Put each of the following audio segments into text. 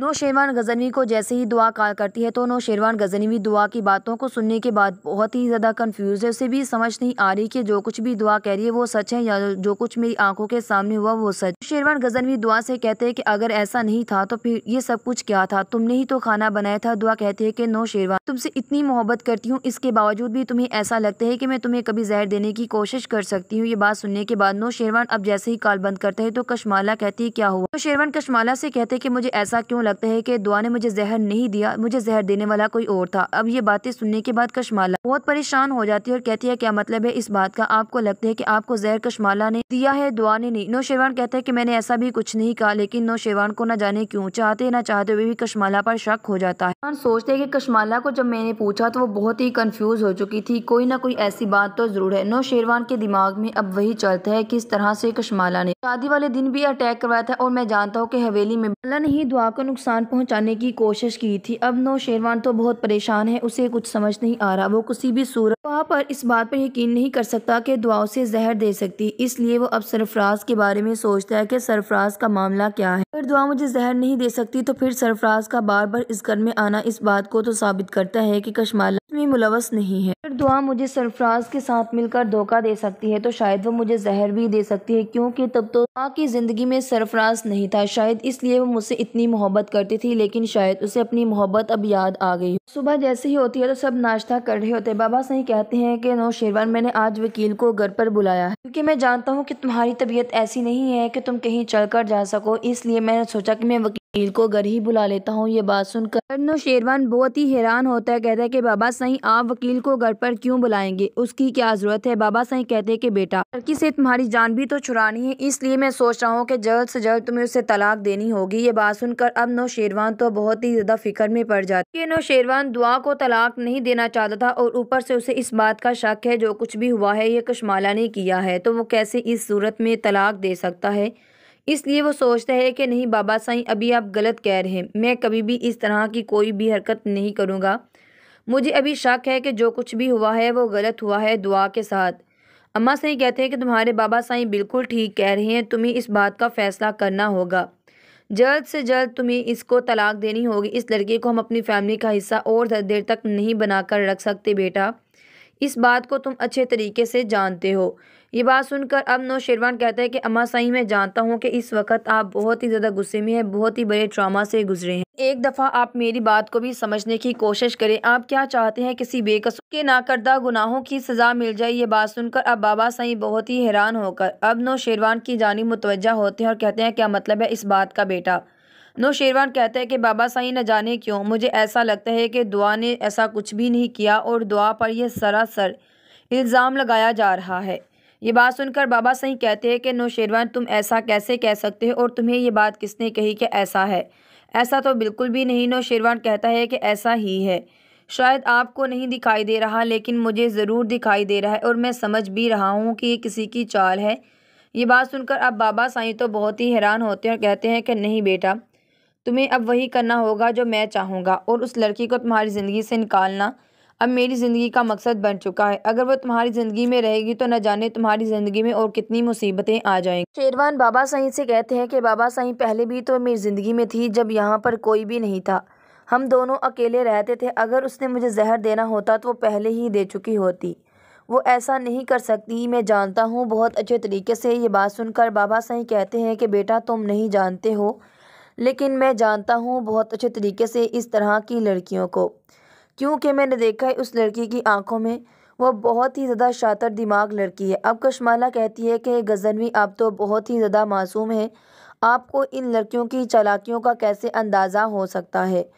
नौशेरवान गजनवी को जैसे ही दुआ कॉल करती है तो नौशेरवान गजनवी दुआ की बातों को सुनने के बाद बहुत ही ज़्यादा कंफ्यूज है उसे भी समझ नहीं आ रही कि जो कुछ भी दुआ कह रही है वो सच है या जो कुछ मेरी आंखों के सामने हुआ वो सच शेरवान गजनवी दुआ से कहते हैं कि अगर ऐसा नहीं था तो फिर ये सब कुछ क्या था तुमने ही तो खाना बनाया था दुआ कहती है कि नो शेरवान तुमसे इतनी मोहब्बत करती हूँ इसके बावजूद भी तुम्हें ऐसा लगता है की मैं तुम्हें कभी जहर देने की कोशिश कर सकती हूँ ये बात सुनने के बाद नो शेरवान अब जैसे ही कॉल बंद करते है तो कशमाला कहती है क्या हुआ तो शेरवान कशमाला से कहते है की मुझे ऐसा क्यों लगता है कि दुआ ने मुझे जहर नहीं दिया मुझे जहर देने वाला कोई और था अब ये बातें सुनने के बाद कशमाला बहुत परेशान हो जाती है और कहती है क्या मतलब है इस बात का आपको लगता है कि आपको जहर कशमाला ने दिया है दुआ ने नहीं नौशेवान कहता है कि मैंने ऐसा भी कुछ नहीं कहा लेकिन नौशेवान को न जाने क्यूँ चाहते ना चाहते हुए भी कशमाला पर शक हो जाता है सोचते है की कशमाला को जब मैंने पूछा तो वो बहुत ही कंफ्यूज हो चुकी थी कोई ना कोई ऐसी बात तो जरूर है नौशेरवान के दिमाग में अब वही चलता है किस तरह से कश्माला ने शादी वाले दिन भी अटैक करवाया था और मैं जानता हूँ कि हवेली में अल्लाह ने ही दुआ को नुकसान नुकसान पहुंचाने की कोशिश की थी अब नौ शेरवान तो बहुत परेशान है उसे कुछ समझ नहीं आ रहा वो किसी भी सूरत वहाँ पर इस बात पर यकीन नहीं कर सकता कि दुआ उसे जहर दे सकती इसलिए वो अब सरफराज के बारे में सोचता है कि सरफराज का मामला क्या है अगर दुआ मुझे जहर नहीं दे सकती तो फिर सरफराज का बार बार इस घर में आना इस बात को तो साबित करता है की कश्माल मुलवस नहीं है अगर दुआ मुझे सरफराज के साथ मिलकर धोखा दे सकती है तो शायद वो मुझे जहर भी दे सकती है क्योंकि तब तो दुआ की जिंदगी में सरफराज नहीं था शायद इसलिए वो मुझसे इतनी मोहब्बत मोहब्बत करती थी लेकिन शायद उसे अपनी मोहब्बत अब याद आ गई सुबह जैसे ही होती है तो सब नाश्ता कर रहे होते हैं बाबा सही कहते हैं कि नो शेरवान मैंने आज वकील को घर पर बुलाया है क्योंकि मैं जानता हूँ कि तुम्हारी तबीयत ऐसी नहीं है कि तुम कहीं चल कर जा सको इसलिए मैंने सोचा कि मैं वकील अमीर को घर ही बुला लेता हूँ ये बात सुनकर नौशेरवान बहुत ही हैरान होता है कहता है कि बाबा सही आप वकील को घर पर क्यों बुलाएंगे उसकी क्या जरूरत है बाबा सही कहते हैं कि बेटा लड़की से तुम्हारी जान भी तो छुड़ानी है इसलिए मैं सोच रहा हूँ कि जल्द से जल्द तुम्हें उसे तलाक देनी होगी ये बात सुनकर अब नौशेरवान तो बहुत ही ज्यादा फिक्र में पड़ जाती है नौशेरवान दुआ को तलाक नहीं देना चाहता था और ऊपर से उसे इस बात का शक है जो कुछ भी हुआ है ये कशमाला ने किया है तो वो कैसे इस सूरत में तलाक दे सकता है इसलिए वो सोचता है कि नहीं बाबा साईं अभी आप गलत कह रहे हैं मैं कभी भी इस तरह की कोई भी हरकत नहीं करूँगा मुझे अभी शक है कि जो कुछ भी हुआ है वो गलत हुआ है दुआ के साथ अम्मा सही कहते हैं कि तुम्हारे बाबा साई बिल्कुल ठीक कह रहे हैं तुम्हें इस बात का फ़ैसला करना होगा जल्द से जल्द तुम्हें इसको तलाक देनी होगी इस लड़के को हम अपनी फैमिली का हिस्सा और देर तक नहीं बनाकर रख सकते बेटा इस बात को तुम अच्छे तरीके से जानते हो ये बात सुनकर अब नौशेरवान कहते हैं कि अम्मा सही मैं जानता हूँ कि इस वक्त आप बहुत ही ज़्यादा गुस्से में हैं बहुत ही बड़े ट्रामा से गुजरे हैं एक दफ़ा आप मेरी बात को भी समझने की कोशिश करें आप क्या चाहते हैं किसी बेकसूर के नाकर्दा गुनाहों की सज़ा मिल जाए ये बात सुनकर अब बाबा सही बहुत ही हैरान होकर अब नौ शेरवान की जानी मुतवजा होते हैं और कहते हैं क्या मतलब है इस बात का बेटा नो शेरवान कहते हैं कि बाबा साई न जाने क्यों मुझे ऐसा लगता है कि दुआ ने ऐसा कुछ भी नहीं किया और दुआ पर यह सरासर इल्ज़ाम लगाया जा रहा है ये बात सुनकर बाबा सही कहते हैं कि नौशेरवान तुम ऐसा कैसे कह सकते हो और तुम्हें ये बात किसने कही कि ऐसा है ऐसा तो बिल्कुल भी नहीं नौशेरवान कहता है कि ऐसा ही है शायद आपको नहीं दिखाई दे रहा लेकिन मुझे ज़रूर दिखाई दे रहा है और मैं समझ भी रहा हूँ कि ये किसी की चाल है ये बात सुनकर अब बाबा साईं तो बहुत ही हैरान होते हैं और कहते हैं कि नहीं बेटा तुम्हें अब वही करना होगा जो मैं चाहूँगा और उस लड़की को तुम्हारी ज़िंदगी से निकालना अब मेरी ज़िंदगी का मकसद बन चुका है अगर वो तुम्हारी ज़िंदगी में रहेगी तो न जाने तुम्हारी ज़िंदगी में और कितनी मुसीबतें आ जाएंगी शेरवान बाबा सही से कहते हैं कि बाबा सही पहले भी तो मेरी ज़िंदगी में थी जब यहाँ पर कोई भी नहीं था हम दोनों अकेले रहते थे अगर उसने मुझे जहर देना होता तो वो पहले ही दे चुकी होती वो ऐसा नहीं कर सकती मैं जानता हूँ बहुत अच्छे तरीके से ये बात सुनकर बाबा सही कहते हैं कि बेटा तुम नहीं जानते हो लेकिन मैं जानता हूँ बहुत अच्छे तरीके से इस तरह की लड़कियों को क्योंकि मैंने देखा है उस लड़की की आंखों में वह बहुत ही ज़्यादा शातर दिमाग लड़की है अब कशमाला कहती है कि गजनवी आप तो बहुत ही ज़्यादा मासूम है आपको इन लड़कियों की चालाकियों का कैसे अंदाज़ा हो सकता है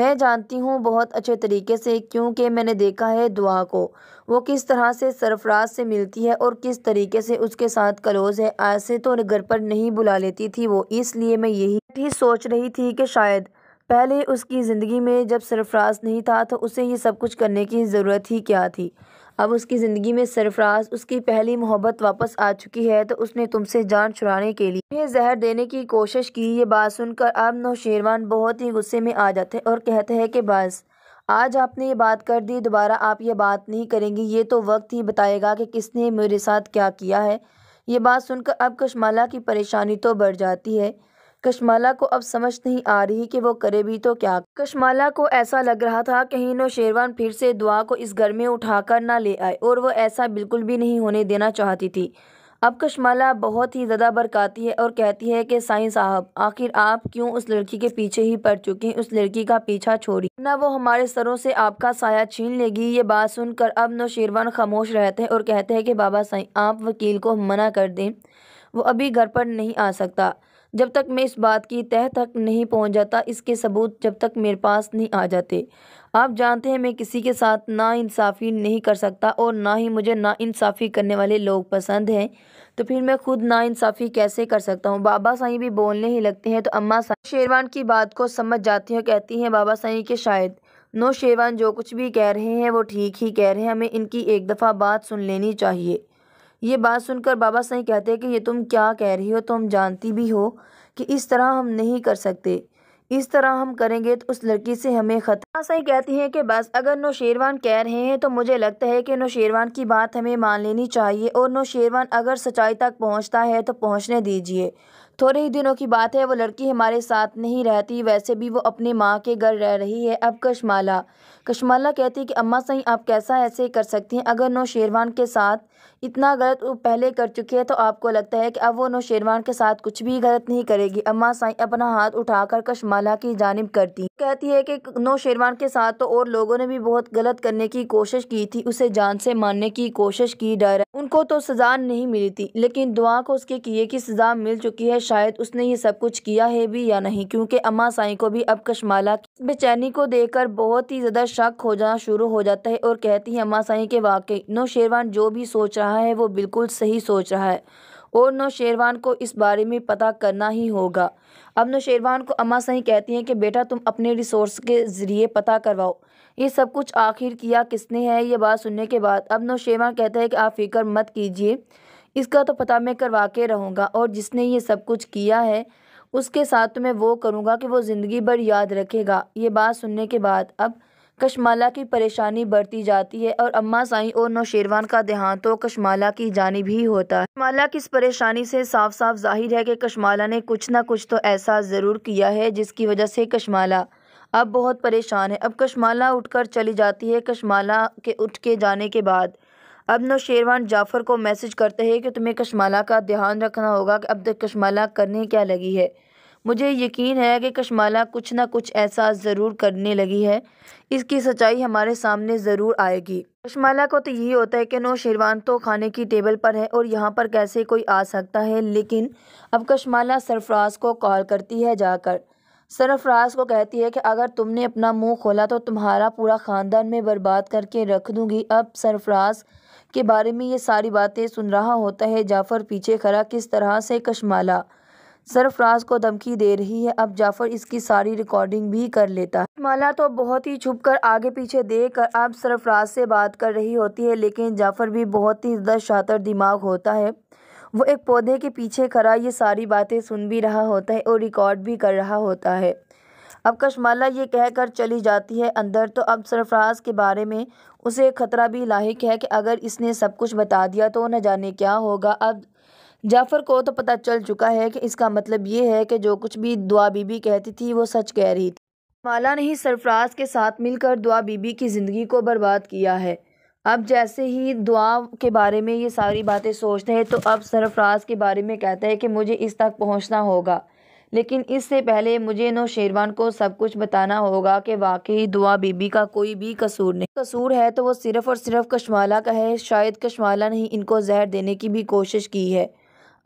मैं जानती हूँ बहुत अच्छे तरीके से क्योंकि मैंने देखा है दुआ को वो किस तरह से सरफराज से मिलती है और किस तरीके से उसके साथ क्लोज है ऐसे तो घर पर नहीं बुला लेती थी वो इसलिए मैं यही सोच रही थी कि शायद पहले उसकी ज़िंदगी में जब सरफराज नहीं था तो उसे ये सब कुछ करने की ज़रूरत ही क्या थी अब उसकी ज़िंदगी में सरफराज उसकी पहली मोहब्बत वापस आ चुकी है तो उसने तुमसे जान छुड़ाने के लिए उन्हें जहर देने की कोशिश की ये बात सुनकर अब नौशेरवान बहुत ही गुस्से में आ जाते और कहते हैं कि बस आज आपने ये बात कर दी दोबारा आप ये बात नहीं करेंगी ये तो वक्त ही बताएगा कि किसने मेरे साथ क्या किया है ये बात सुनकर अब कशमाला की परेशानी तो बढ़ जाती है कशमाला को अब समझ नहीं आ रही कि वो करे भी तो क्या कशमाला को ऐसा लग रहा था कहीं नो शेरवान फिर से दुआ को इस घर में उठाकर ना ले आए और वो ऐसा बिल्कुल भी नहीं होने देना चाहती थी अब कशमाला बहुत ही ज़्यादा बरकाती है और कहती है कि साईं साहब आखिर आप क्यों उस लड़की के पीछे ही पड़ चुकी उस लड़की का पीछा छोड़ी ना वो हमारे सरों से आपका साया छीन लेगी ये बात सुनकर अब नौशेरवान खामोश रहते हैं और कहते हैं कि बाबा साईं आप वकील को मना कर दें वो अभी घर पर नहीं आ सकता जब तक मैं इस बात की तह तक नहीं पहुंच जाता इसके सबूत जब तक मेरे पास नहीं आ जाते आप जानते हैं मैं किसी के साथ ना इंसाफ़ी नहीं कर सकता और ना ही मुझे ना इंसाफ़ी करने वाले लोग पसंद हैं तो फिर मैं खुद ना इंसाफ़ी कैसे कर सकता हूँ बाबा साईं भी बोलने ही लगते हैं तो अम्मा शेरवान की बात को समझ जाती हैं कहती हैं बाबा साईं के शायद शेरवान जो कुछ भी कह रहे हैं वो ठीक ही कह रहे हैं हमें इनकी एक दफ़ा बात सुन लेनी चाहिए ये बात सुनकर बाबा साईं कहते हैं कि ये तुम क्या कह रही हो तुम जानती भी हो कि इस तरह हम नहीं कर सकते इस तरह हम करेंगे तो उस लड़की से हमें खतरा सही कहती हैं कि बस अगर नौशेरवान कह रहे हैं तो मुझे लगता है कि नौशेरवान की बात हमें मान लेनी चाहिए और नौशेरवान अगर सच्चाई तक पहुंचता है तो पहुंचने दीजिए थोड़े ही दिनों की बात है वो लड़की हमारे साथ नहीं रहती वैसे भी वो अपनी माँ के घर रह रही है अब कशमाला कशमाला कहती है कि अम्मा सही आप कैसा ऐसे कर सकती हैं अगर शेरवान के साथ इतना गलत वो पहले कर चुकी है तो आपको लगता है कि अब वो नौशेरवान के साथ कुछ भी गलत नहीं करेगी अम्मा साई अपना हाथ उठाकर कशमाला की जानब करती कहती है कि नौशेरवान के साथ तो और लोगों ने भी बहुत गलत करने की कोशिश की थी उसे जान से मारने की कोशिश की डर उनको तो सजा नहीं मिली थी लेकिन दुआ को उसके किए की सजा मिल चुकी है शायद उसने ये सब कुछ किया है भी या नहीं क्योंकि अम्मा साई को भी अब कशमाला बेचैनी को कर बहुत ही ज़्यादा शक हो जाना शुरू हो जाता है और कहती है अम्मा साई के वाकई नौशेरवान जो भी सोच रहा रहा है वो बिल्कुल सही सोच रहा है और नौशेरवान को इस बारे में पता करना ही होगा अब नौशेरवान को अम्मा सही कहती हैं कि बेटा तुम अपने रिसोर्स के ज़रिए पता करवाओ ये सब कुछ आखिर किया किसने है ये बात सुनने के बाद अब नौशेरवान कहता है कि आप फिक्र मत कीजिए इसका तो पता मैं करवा के रहूँगा और जिसने ये सब कुछ किया है उसके साथ तो मैं वो करूँगा कि वो ज़िंदगी भर याद रखेगा ये बात सुनने के बाद अब कश्माला की परेशानी बढ़ती जाती है और अम्मा साई और नौशेरवान का देहांत तो कश्माला की जानब ही होता है कश्माला की इस परेशानी से साफ साफ जाहिर है कि कश्माला ने कुछ ना कुछ तो ऐसा ज़रूर किया है जिसकी वजह से कशमाला अब बहुत परेशान है अब कशमाला उठकर चली जाती है कश्माला के उठ के जाने के बाद अब नौशेरवान जाफ़र को मैसेज करते हैं कि तुम्हें कशमाला का ध्यान रखना होगा कि अब तक कश्माला करने क्या लगी है मुझे यकीन है कि कशमाला कुछ ना कुछ ऐसा ज़रूर करने लगी है इसकी सच्चाई हमारे सामने ज़रूर आएगी कशमाला को तो यही होता है कि नो शेरवान तो खाने की टेबल पर है और यहाँ पर कैसे कोई आ सकता है लेकिन अब कशमाला सरफराज को कॉल करती है जाकर सरफराज को कहती है कि अगर तुमने अपना मुंह खोला तो तुम्हारा पूरा ख़ानदान में बर्बाद करके रख दूँगी अब सरफराज के बारे में ये सारी बातें सुन रहा होता है जाफ़र पीछे खड़ा किस तरह से कशमाला सरफराज को धमकी दे रही है अब जाफर इसकी सारी रिकॉर्डिंग भी कर लेता है माला तो बहुत ही छुप कर आगे पीछे देख कर अब सरफराज से बात कर रही होती है लेकिन जाफर भी बहुत ही ज़्यादा शातर दिमाग होता है वो एक पौधे के पीछे खड़ा ये सारी बातें सुन भी रहा होता है और रिकॉर्ड भी कर रहा होता है अब कशमाला ये कहकर चली जाती है अंदर तो अब सरफराज के बारे में उसे खतरा भी लाक है कि अगर इसने सब कुछ बता दिया तो न जाने क्या होगा अब जाफ़र को तो पता चल चुका है कि इसका मतलब ये है कि जो कुछ भी दुआ बीबी कहती थी वो सच कह रही थी माला ने ही सरफराज के साथ मिलकर दुआ बीबी की ज़िंदगी को बर्बाद किया है अब जैसे ही दुआ के बारे में ये सारी बातें सोचते हैं तो अब सरफराज के बारे में कहता है कि मुझे इस तक पहुंचना होगा लेकिन इससे पहले मुझे नौशेरवान को सब कुछ बताना होगा कि वाकई दुआ बीबी का कोई भी कसूर नहीं कसूर है तो वो सिर्फ़ और सिर्फ कशमाला का है शायद कशमाला ने ही इनको जहर देने की भी कोशिश की है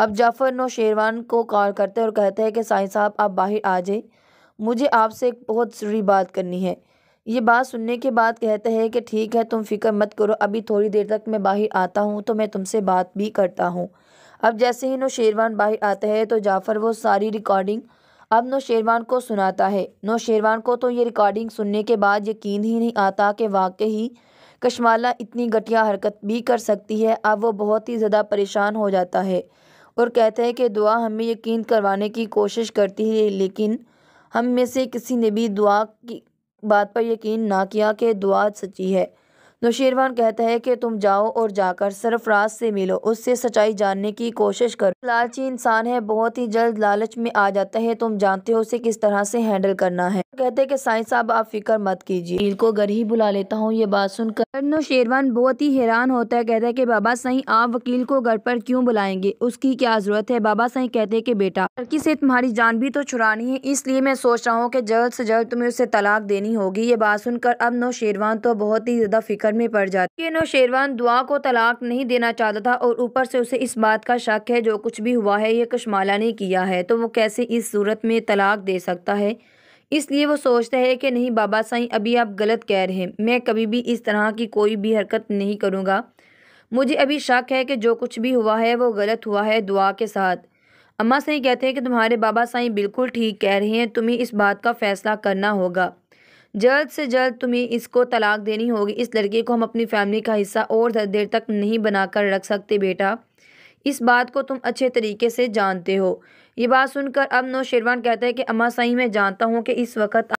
अब जाफ़र नौशेरवान को कॉल करते और कहते हैं कि साईं साहब आप बाहर आ जाए मुझे आपसे एक बहुत ज़रूरी बात करनी है ये बात सुनने के बाद कहते हैं कि ठीक है तुम फिक्र मत करो अभी थोड़ी देर तक मैं बाहर आता हूँ तो मैं तुमसे बात भी करता हूँ अब जैसे ही नौशेरवान बाहर आते हैं तो जाफ़र वो सारी रिकॉर्डिंग अब नौशेरवान को सुनाता है नौशेरवान को तो ये रिकॉर्डिंग सुनने के बाद यकीन ही नहीं आता कि वाकई ही कशमाला इतनी घटिया हरकत भी कर सकती है अब वो बहुत ही ज़्यादा परेशान हो जाता है और कहते हैं कि दुआ हमें यकीन करवाने की कोशिश करती है लेकिन हम में से किसी ने भी दुआ की बात पर यकीन ना किया कि दुआ सच्ची है नौशेरवान कहता है कि तुम जाओ और जाकर सरफराज से मिलो उससे सच्चाई जानने की कोशिश करो लालची इंसान है बहुत ही जल्द लालच में आ जाता है तुम जानते हो उसे किस तरह से हैंडल करना है कहते कि साईं साहब आप फिक्र मत कीजिए नील को घर ही बुला लेता हूँ ये बात सुनकर नो शेरवान बहुत ही हैरान होता है कहता है कि बाबा साईं आप वकील को घर पर क्यों बुलाएंगे उसकी क्या जरूरत है बाबा साईं कहते हैं कि बेटा लड़की से तुम्हारी जान भी तो छुड़ानी है इसलिए मैं सोच रहा हूँ कि जल्द से जल्द तुम्हें उसे तलाक देनी होगी ये बात सुनकर अब नो शेरवान तो बहुत ही ज्यादा फिक्र में पड़ जाती है नो शेरवान दुआ को तलाक नहीं देना चाहता था और ऊपर से उसे इस बात का शक है जो कुछ भी हुआ है ये कशमाला ने किया है तो वो कैसे इस सूरत में तलाक दे सकता है इसलिए वो सोचता है कि नहीं बाबा साई अभी आप गलत कह रहे हैं मैं कभी भी इस तरह की कोई भी हरकत नहीं करूँगा मुझे अभी शक है कि जो कुछ भी हुआ है वो गलत हुआ है दुआ के साथ अम्मा सही कहते हैं कि तुम्हारे बाबा साई बिल्कुल ठीक कह रहे हैं तुम्हें इस बात का फ़ैसला करना होगा जल्द से जल्द तुम्हें इसको तलाक देनी होगी इस लड़के को हम अपनी फैमिली का हिस्सा और देर तक नहीं बनाकर रख सकते बेटा इस बात को तुम अच्छे तरीके से जानते हो ये बात सुनकर अब नौशेरवान कहते हैं कि अम्मा सही मैं जानता हूँ कि इस वक्त